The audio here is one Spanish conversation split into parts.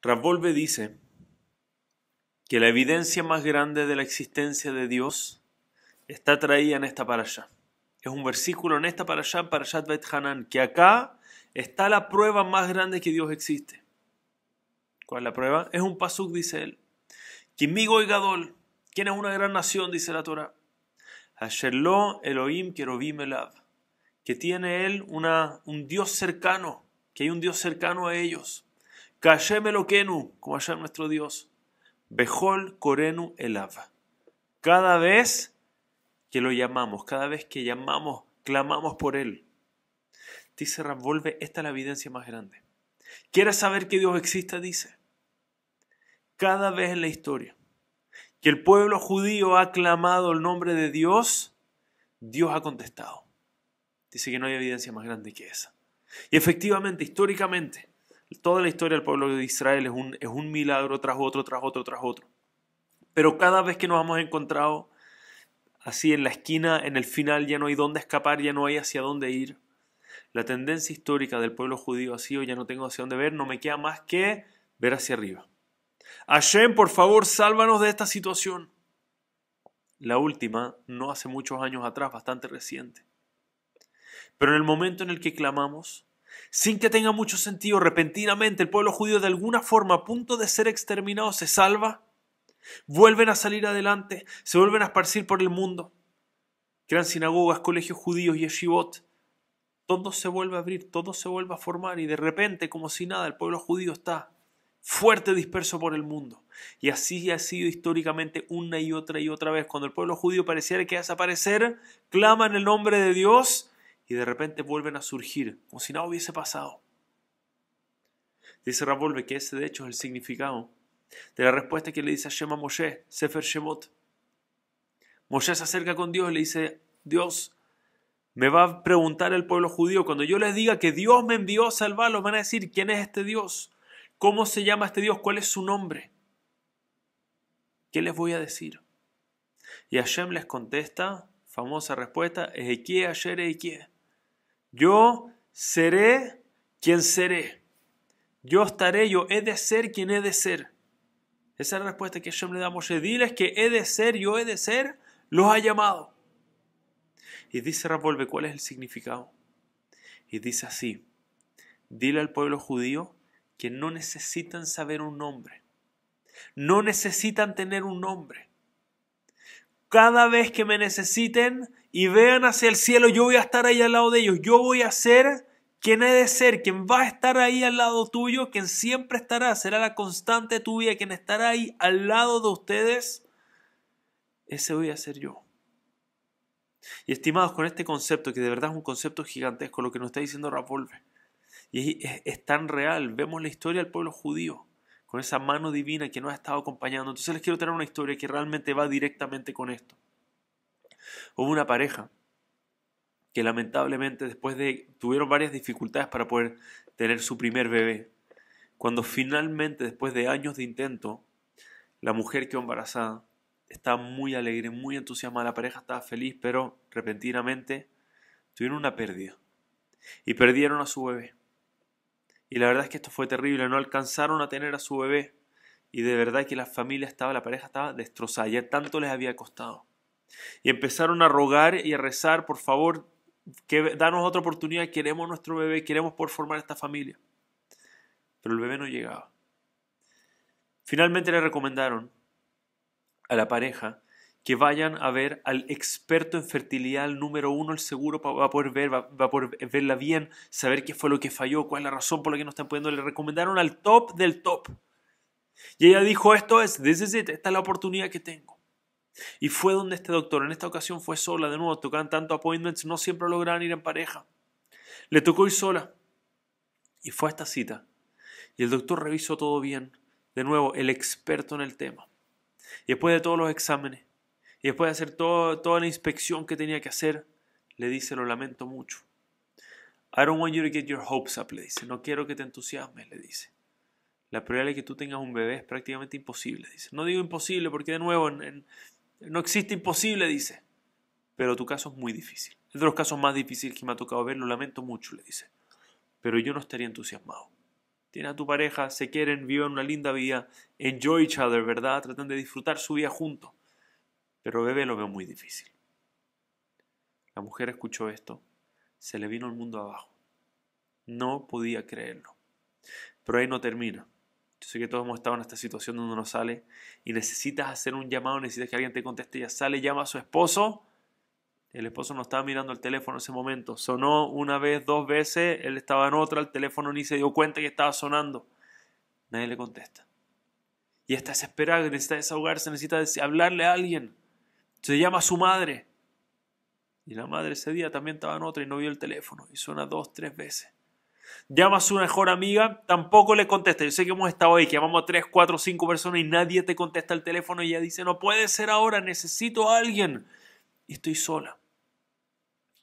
Ravolve dice que la evidencia más grande de la existencia de Dios está traída en esta para allá. Es un versículo en esta para allá, para Hanan, que acá está la prueba más grande que Dios existe. ¿Cuál es la prueba? Es un pasuk, dice él. Kimigo y Gadol, quien es una gran nación, dice la Torah. Asherlo Elohim Kerovim Elab, que tiene él una, un Dios cercano, que hay un Dios cercano a ellos lo como allá nuestro Dios. Behol Korenu Elava. Cada vez que lo llamamos, cada vez que llamamos, clamamos por Él. Dice Rambolve, esta es la evidencia más grande. ¿Quieres saber que Dios existe? Dice. Cada vez en la historia que el pueblo judío ha clamado el nombre de Dios, Dios ha contestado. Dice que no hay evidencia más grande que esa. Y efectivamente, históricamente, Toda la historia del pueblo de Israel es un, es un milagro tras otro, tras otro, tras otro. Pero cada vez que nos hemos encontrado así en la esquina, en el final, ya no hay dónde escapar, ya no hay hacia dónde ir. La tendencia histórica del pueblo judío ha sido ya no tengo hacia dónde ver, no me queda más que ver hacia arriba. Hashem, por favor, sálvanos de esta situación. La última, no hace muchos años atrás, bastante reciente. Pero en el momento en el que clamamos, sin que tenga mucho sentido, repentinamente el pueblo judío de alguna forma a punto de ser exterminado se salva, vuelven a salir adelante, se vuelven a esparcir por el mundo. Crean sinagogas, colegios judíos, y yeshivot. Todo se vuelve a abrir, todo se vuelve a formar y de repente, como si nada, el pueblo judío está fuerte disperso por el mundo. Y así ha sido históricamente una y otra y otra vez. Cuando el pueblo judío pareciera que desaparecer, claman el nombre de Dios y de repente vuelven a surgir, como si nada hubiese pasado. Dice Rabolve que ese de hecho es el significado de la respuesta que le dice Hashem a Moshe, Sefer Shemot. Moshe se acerca con Dios y le dice, Dios, me va a preguntar el pueblo judío, cuando yo les diga que Dios me envió a salvarlos, van a decir, ¿quién es este Dios? ¿Cómo se llama este Dios? ¿Cuál es su nombre? ¿Qué les voy a decir? Y Hashem les contesta, famosa respuesta, Ezequiel, ayer Ezequiel. Yo seré quien seré. Yo estaré, yo he de ser quien he de ser. Esa es la respuesta que yo le da a Moshe. Diles que he de ser, yo he de ser, los ha llamado. Y dice Ravolve, ¿cuál es el significado? Y dice así, dile al pueblo judío que no necesitan saber un nombre. No necesitan tener un nombre. Cada vez que me necesiten y vean hacia el cielo, yo voy a estar ahí al lado de ellos. Yo voy a ser quien he de ser, quien va a estar ahí al lado tuyo, quien siempre estará, será la constante tuya, quien estará ahí al lado de ustedes. Ese voy a ser yo. Y estimados, con este concepto, que de verdad es un concepto gigantesco, lo que nos está diciendo Rapolve, y es, tan real, vemos la historia del pueblo judío con esa mano divina que nos ha estado acompañando. Entonces les quiero tener una historia que realmente va directamente con esto. Hubo una pareja que lamentablemente después de tuvieron varias dificultades para poder tener su primer bebé. Cuando finalmente, después de años de intento, la mujer quedó embarazada. Estaba muy alegre, muy entusiasmada, la pareja estaba feliz, pero repentinamente tuvieron una pérdida y perdieron a su bebé. Y la verdad es que esto fue terrible, no alcanzaron a tener a su bebé. Y de verdad que la familia estaba, la pareja estaba destrozada, ya tanto les había costado. Y empezaron a rogar y a rezar, por favor, que, danos otra oportunidad, queremos nuestro bebé, queremos por formar esta familia. Pero el bebé no llegaba. Finalmente le recomendaron a la pareja que vayan a ver al experto en fertilidad, número uno, el seguro, va a poder ver, va, verla bien, saber qué fue lo que falló, cuál es la razón por la que no están pudiendo. Le recomendaron al top del top. Y ella dijo, esto es, this is it, esta es la oportunidad que tengo. Y fue donde este doctor, en esta ocasión fue sola, de nuevo, tocaban tanto appointments, no siempre lograban ir en pareja. Le tocó ir sola. Y fue a esta cita. Y el doctor revisó todo bien. De nuevo, el experto en el tema. Y después de todos los exámenes, y después de hacer toda la inspección que tenía que hacer, le dice, lo lamento mucho. I don't want you to get your hopes up, le dice. No quiero que te entusiasmes, le dice. La probabilidad de que tú tengas un bebé es prácticamente imposible, dice. No digo imposible porque de nuevo no existe imposible, dice. Pero tu caso es muy difícil. Es de los casos más difíciles que me ha tocado ver, lo lamento mucho, le dice. Pero yo no estaría entusiasmado. Tienes a tu pareja, se quieren, viven una linda vida, enjoy each other, ¿verdad? Tratan de disfrutar su vida juntos pero bebé lo veo muy difícil. La mujer escuchó esto, se le vino el mundo abajo. No podía creerlo. Pero ahí no termina. Yo sé que todos hemos estado en esta situación donde uno sale y necesitas hacer un llamado, necesitas que alguien te conteste, ya sale, llama a su esposo. El esposo no estaba mirando el teléfono en ese momento. Sonó una vez, dos veces, él estaba en otra, el teléfono ni se dio cuenta que estaba sonando. Nadie le contesta. Y está desesperado, necesita desahogarse, necesita hablarle a alguien. Se llama a su madre. Y la madre ese día también estaba en otra y no vio el teléfono. Y suena dos, tres veces. Llama a su mejor amiga, tampoco le contesta. Yo sé que hemos estado ahí, que llamamos a tres, cuatro, cinco personas y nadie te contesta el teléfono y ella dice, no puede ser ahora, necesito a alguien. Y estoy sola.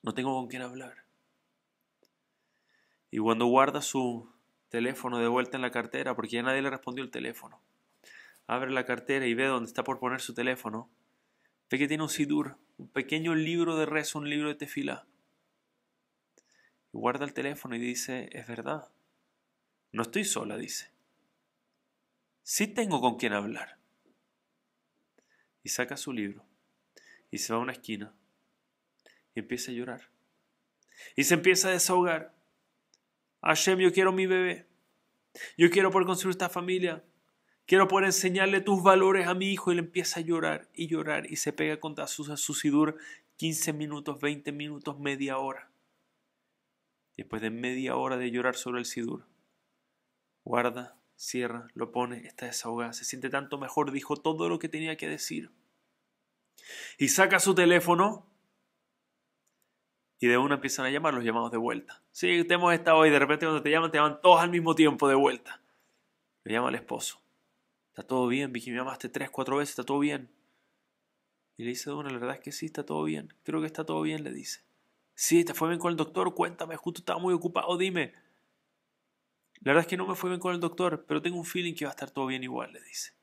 No tengo con quién hablar. Y cuando guarda su teléfono de vuelta en la cartera, porque ya nadie le respondió el teléfono, abre la cartera y ve dónde está por poner su teléfono Ve que tiene un sidur, un pequeño libro de rezo, un libro de tefila. guarda el teléfono y dice, es verdad. No estoy sola, dice. Sí tengo con quien hablar. Y saca su libro. Y se va a una esquina. Y empieza a llorar. Y se empieza a desahogar. Hashem, yo quiero mi bebé. Yo quiero poder construir esta familia. Quiero poder enseñarle tus valores a mi hijo. Y le empieza a llorar y llorar y se pega contra su sidur 15 minutos, 20 minutos, media hora. Después de media hora de llorar sobre el Sidur, guarda, cierra, lo pone, está desahogada, se siente tanto mejor, dijo todo lo que tenía que decir. Y saca su teléfono y de una empiezan a llamar los llamados de vuelta. Sí, tenemos hemos estado hoy de repente cuando te llaman, te llaman todos al mismo tiempo de vuelta. Le llama el esposo. Está todo bien, que me amaste tres, cuatro veces, está todo bien. Y le dice Dona, la verdad es que sí, está todo bien. Creo que está todo bien, le dice. Sí, te fue bien con el doctor, cuéntame, justo estaba muy ocupado, dime. La verdad es que no me fue bien con el doctor, pero tengo un feeling que va a estar todo bien igual, le dice.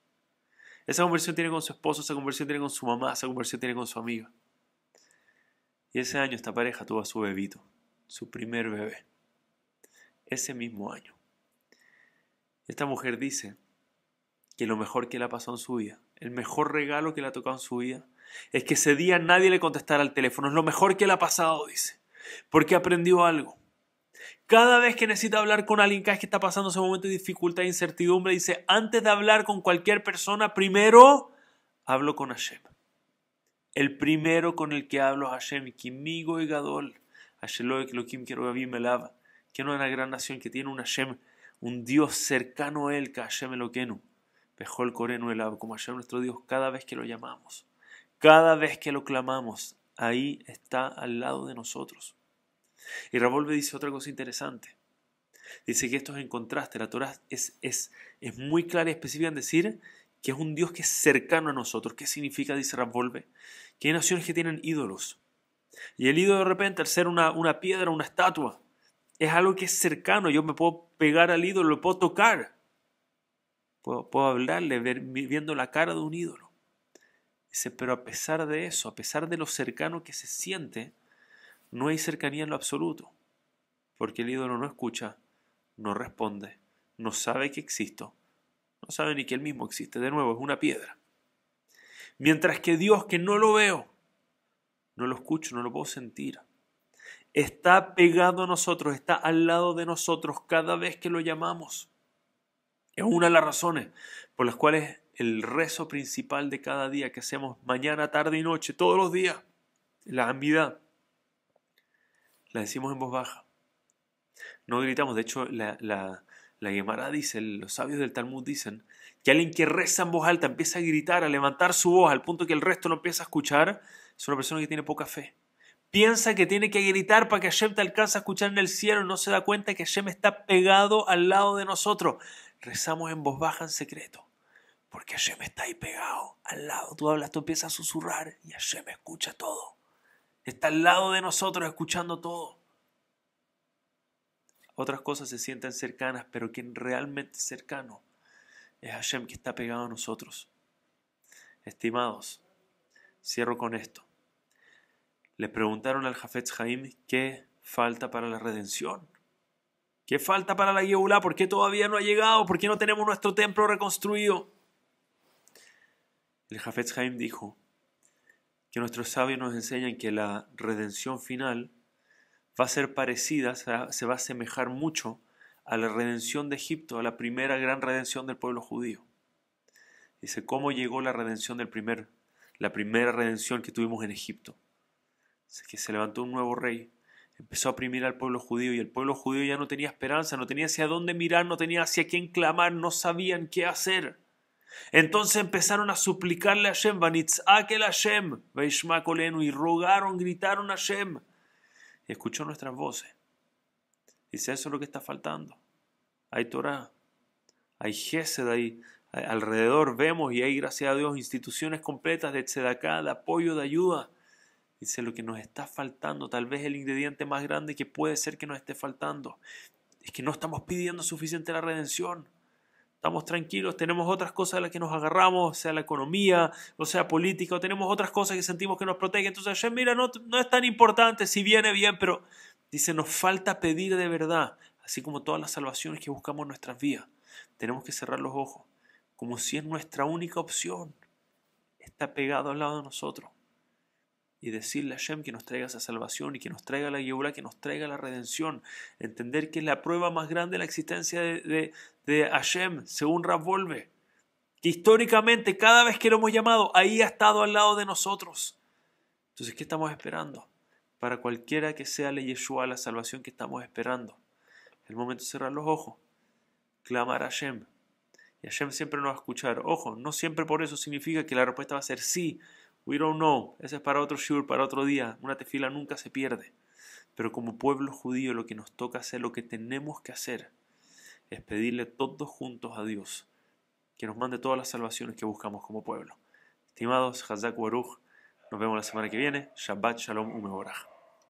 Esa conversión tiene con su esposo, esa conversión tiene con su mamá, esa conversión tiene con su amiga. Y ese año esta pareja tuvo a su bebito, su primer bebé. Ese mismo año. Esta mujer dice que lo mejor que le ha pasado en su vida, el mejor regalo que le ha tocado en su vida, es que ese día nadie le contestara al teléfono. Es lo mejor que le ha pasado, dice, porque aprendió algo. Cada vez que necesita hablar con alguien, cada que está pasando ese momento de dificultad e incertidumbre, dice, antes de hablar con cualquier persona, primero hablo con Hashem. El primero con el que hablo es Hashem, Kimigo y Gadol. Hashem quiero que no es una gran nación que tiene un Hashem, un Dios cercano a él, que Hashem no mejor el corenuela como allá nuestro Dios cada vez que lo llamamos, cada vez que lo clamamos, ahí está al lado de nosotros. Y Rabolve dice otra cosa interesante. Dice que esto es en contraste. La Torah es, es, muy clara y específica en decir que es un Dios que es cercano a nosotros. ¿Qué significa, dice Rabolve? Que hay naciones que tienen ídolos. Y el ídolo de repente, al ser una, una piedra, una estatua, es algo que es cercano. Yo me puedo pegar al ídolo, lo puedo tocar. Puedo, hablarle viendo la cara de un ídolo. Dice, pero a pesar de eso, a pesar de lo cercano que se siente, no hay cercanía en lo absoluto. Porque el ídolo no escucha, no responde, no sabe que existo, no sabe ni que él mismo existe. De nuevo, es una piedra. Mientras que Dios, que no lo veo, no lo escucho, no lo puedo sentir, está pegado a nosotros, está al lado de nosotros cada vez que lo llamamos. Es una de las razones por las cuales el rezo principal de cada día que hacemos mañana, tarde y noche, todos los días, la ambidad, la decimos en voz baja. No gritamos, de hecho la, la, la Gemara dice, los sabios del Talmud dicen, que alguien que reza en voz alta empieza a gritar, a levantar su voz al punto que el resto no empieza a escuchar, es una persona que tiene poca fe. Piensa que tiene que gritar para que Hashem te alcance a escuchar en el cielo. No se da cuenta que Hashem está pegado al lado de nosotros. Rezamos en voz baja en secreto. Porque Hashem está ahí pegado, al lado. Tú hablas, tú empiezas a susurrar y Hashem escucha todo. Está al lado de nosotros escuchando todo. Otras cosas se sienten cercanas, pero quien realmente es cercano es Hashem que está pegado a nosotros. Estimados, cierro con esto le preguntaron al Jafetz Haim qué falta para la redención. ¿Qué falta para la Yehulá? ¿Por qué todavía no ha llegado? ¿Por qué no tenemos nuestro templo reconstruido? El Jafetz Haim dijo que nuestros sabios nos enseñan que la redención final va a ser parecida, se va a asemejar mucho a la redención de Egipto, a la primera gran redención del pueblo judío. Dice, ¿cómo llegó la redención del primer, la primera redención que tuvimos en Egipto? que se levantó un nuevo rey, empezó a oprimir al pueblo judío y el pueblo judío ya no tenía esperanza, no tenía hacia dónde mirar, no tenía hacia quién clamar, no sabían qué hacer. Entonces empezaron a suplicarle a Hashem, Vanitzakel Hashem, y rogaron, gritaron a Shem, Y escuchó nuestras voces. Dice, eso es lo que está faltando. Hay Torah, hay Gesed ahí, alrededor vemos y hay, gracias a Dios, instituciones completas de tzedakah, de apoyo, de ayuda. Dice lo que nos está faltando, tal vez el ingrediente más grande que puede ser que nos esté faltando, es que no estamos pidiendo suficiente la redención. Estamos tranquilos, tenemos otras cosas a las que nos agarramos, sea la economía, o sea política, o tenemos otras cosas que sentimos que nos protegen. Entonces, mira, no, no es tan importante si viene bien, pero dice, nos falta pedir de verdad, así como todas las salvaciones que buscamos en nuestras vidas. Tenemos que cerrar los ojos, como si es nuestra única opción. Está pegado al lado de nosotros y decirle a Hashem que nos traiga esa salvación y que nos traiga la Yehuda, que nos traiga la redención. Entender que es la prueba más grande de la existencia de, de, Hashem, según rasvolve Que históricamente, cada vez que lo hemos llamado, ahí ha estado al lado de nosotros. Entonces, ¿qué estamos esperando? Para cualquiera que sea la Yeshua, la salvación que estamos esperando. El momento de cerrar los ojos, clamar a Hashem. Y Hashem siempre nos va a escuchar. Ojo, no siempre por eso significa que la respuesta va a ser sí We don't know. Ese es para otro shur, para otro día. Una tefila nunca se pierde. Pero como pueblo judío lo que nos toca hacer, lo que tenemos que hacer, es pedirle todos juntos a Dios que nos mande todas las salvaciones que buscamos como pueblo. Estimados, Hazak Waruj, nos vemos la semana que viene. Shabbat Shalom Umeborah.